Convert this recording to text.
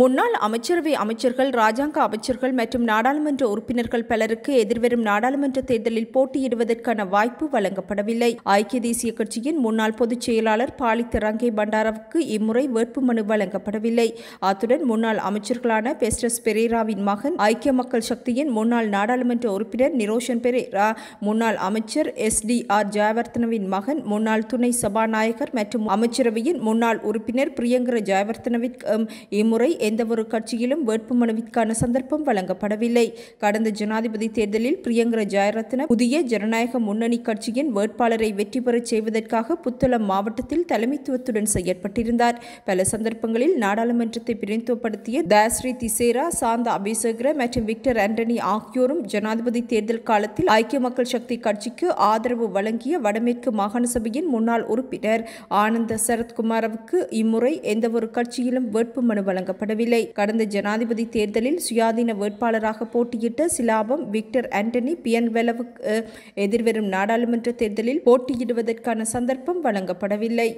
முன்னாள் அமைச்சரவை அமைச்சர்கள் ராஜாங்க அமைச்சர்கள் மற்றும் நாடாளுமன்ற உறுப்பினர்கள் பலருக்கு எதிர்வரும் நாடாளுமன்ற தேர்தலில் போட்டியிடுவதற்கான வாய்ப்பு வழங்கப்படவில்லை ஐக்கிய தேசிய கட்சியின் முன்னாள் பொதுச் செயலாளர் பாலி திராங்கே பண்டாராவுக்கு இம்முறை வேட்புமனு வழங்கப்படவில்லை அத்துடன் முன்னாள் அமைச்சர்களான பெஸ்டஸ் பெரேராவின் மகன் ஐக்கிய மக்கள் சக்தியின் முன்னாள் நாடாளுமன்ற உறுப்பினர் நிரோஷன் பெரேரா முன்னாள் அமைச்சர் எஸ் டி ஆர் ஜெயவர்த்தனவின் மகன் முன்னாள் துணை சபாநாயகர் மற்றும் அமைச்சரவையின் முன்னாள் உறுப்பினர் பிரியங்கர ஜெயவர்த்தனவிற்கு இம்முறை எந்தவொரு கட்சியிலும் வேட்புமனுவிற்கான சந்தர்ப்பம் வழங்கப்படவில்லை கடந்த ஜனாதிபதி தேர்தலில் பிரியங்கர ஜெயரத்ன புதிய ஜனநாயக முன்னணி கட்சியின் வேட்பாளரை வெற்றி பெறச் செய்வதற்காக புத்தளம் மாவட்டத்தில் தலைமைத்துவத்துடன் செயற்பட்டிருந்தார் பல சந்தர்ப்பங்களில் நாடாளுமன்றத்தை பிரதிநிதித்துவப்படுத்திய தாஸ்ரீ திசேரா சாந்தா அபிசேகர மற்றும் விக்டர் ஆண்டனி ஆகியோரும் ஜனாதிபதி தேர்தல் காலத்தில் ஐக்கிய மக்கள் சக்தி கட்சிக்கு ஆதரவு வழங்கிய வடமேற்கு மாகாண சபையின் முன்னாள் உறுப்பினர் ஆனந்த சரத்குமாரவுக்கு இம்முறை எந்தவொரு கட்சியிலும் வேட்புமனு வழங்கப்படவில்லை முடியவில்லை கடந்த ஜனாதிபதி தேர்தலில் சுயாதீன வேட்பாளராக போட்டியிட்ட சிலாபம் விக்டர் ஆண்டனி பியன்வெலவுக்கு எதிர்வரும் நாடாளுமன்ற தேர்தலில் போட்டியிடுவதற்கான சந்தர்ப்பம் வழங்கப்படவில்லை